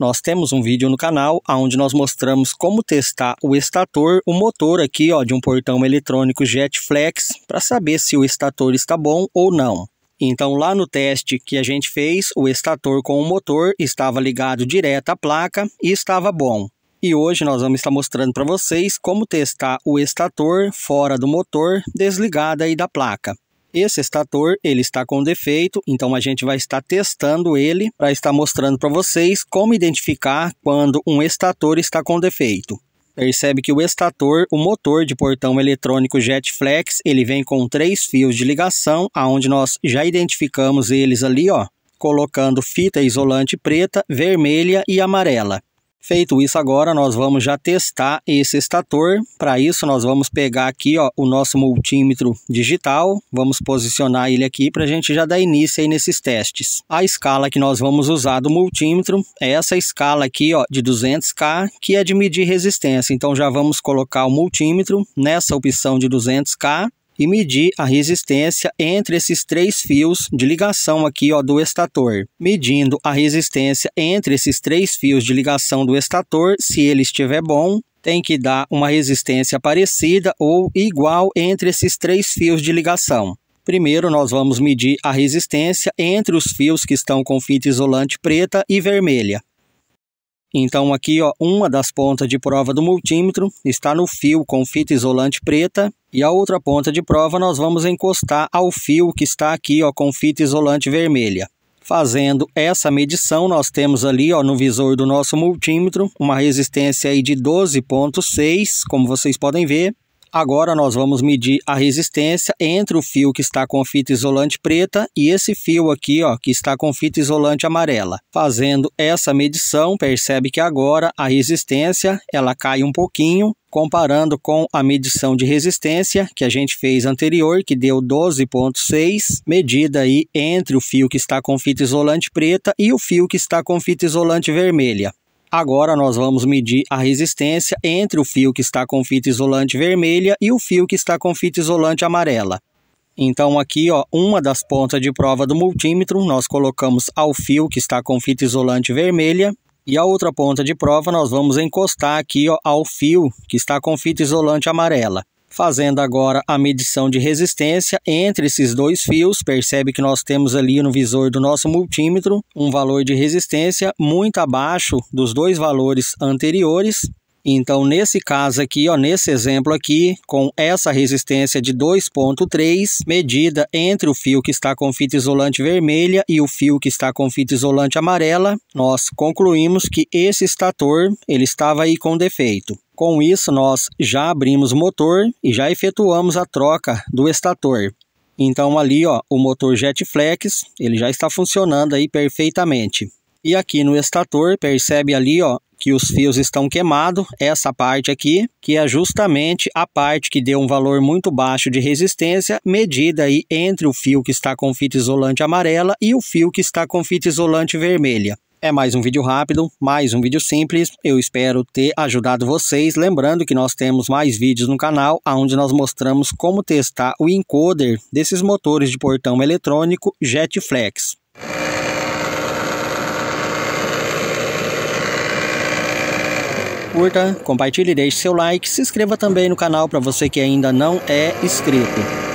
Nós temos um vídeo no canal onde nós mostramos como testar o estator, o motor aqui ó, de um portão eletrônico Jetflex, para saber se o estator está bom ou não. Então, lá no teste que a gente fez, o estator com o motor estava ligado direto à placa e estava bom. E hoje nós vamos estar mostrando para vocês como testar o estator fora do motor, desligado aí da placa. Esse estator, ele está com defeito, então a gente vai estar testando ele para estar mostrando para vocês como identificar quando um estator está com defeito. Percebe que o estator, o motor de portão eletrônico JetFlex, ele vem com três fios de ligação, aonde nós já identificamos eles ali, ó, colocando fita isolante preta, vermelha e amarela. Feito isso agora, nós vamos já testar esse estator. Para isso, nós vamos pegar aqui ó, o nosso multímetro digital, vamos posicionar ele aqui para a gente já dar início aí nesses testes. A escala que nós vamos usar do multímetro é essa escala aqui ó, de 200K, que é de medir resistência. Então já vamos colocar o multímetro nessa opção de 200K e medir a resistência entre esses três fios de ligação aqui ó, do estator. Medindo a resistência entre esses três fios de ligação do estator, se ele estiver bom, tem que dar uma resistência parecida ou igual entre esses três fios de ligação. Primeiro, nós vamos medir a resistência entre os fios que estão com fita isolante preta e vermelha. Então aqui ó, uma das pontas de prova do multímetro está no fio com fita isolante preta e a outra ponta de prova nós vamos encostar ao fio que está aqui ó, com fita isolante vermelha. Fazendo essa medição nós temos ali ó, no visor do nosso multímetro uma resistência aí de 12.6 como vocês podem ver Agora nós vamos medir a resistência entre o fio que está com fita isolante preta e esse fio aqui, ó, que está com fita isolante amarela. Fazendo essa medição, percebe que agora a resistência ela cai um pouquinho, comparando com a medição de resistência que a gente fez anterior, que deu 12.6, medida aí entre o fio que está com fita isolante preta e o fio que está com fita isolante vermelha. Agora nós vamos medir a resistência entre o fio que está com fita isolante vermelha e o fio que está com fita isolante amarela. Então aqui, ó, uma das pontas de prova do multímetro, nós colocamos ao fio que está com fita isolante vermelha e a outra ponta de prova nós vamos encostar aqui ó, ao fio que está com fita isolante amarela. Fazendo agora a medição de resistência entre esses dois fios, percebe que nós temos ali no visor do nosso multímetro um valor de resistência muito abaixo dos dois valores anteriores. Então, nesse caso aqui, ó, nesse exemplo aqui, com essa resistência de 2.3, medida entre o fio que está com fita isolante vermelha e o fio que está com fita isolante amarela, nós concluímos que esse estator ele estava aí com defeito. Com isso, nós já abrimos o motor e já efetuamos a troca do estator. Então ali, ó, o motor Jetflex, ele já está funcionando aí perfeitamente. E aqui no estator, percebe ali, ó, que os fios estão queimados, essa parte aqui, que é justamente a parte que deu um valor muito baixo de resistência, medida aí entre o fio que está com fita isolante amarela e o fio que está com fita isolante vermelha. É mais um vídeo rápido, mais um vídeo simples. Eu espero ter ajudado vocês. Lembrando que nós temos mais vídeos no canal, onde nós mostramos como testar o encoder desses motores de portão eletrônico Jetflex. Curta, compartilhe, deixe seu like, se inscreva também no canal para você que ainda não é inscrito.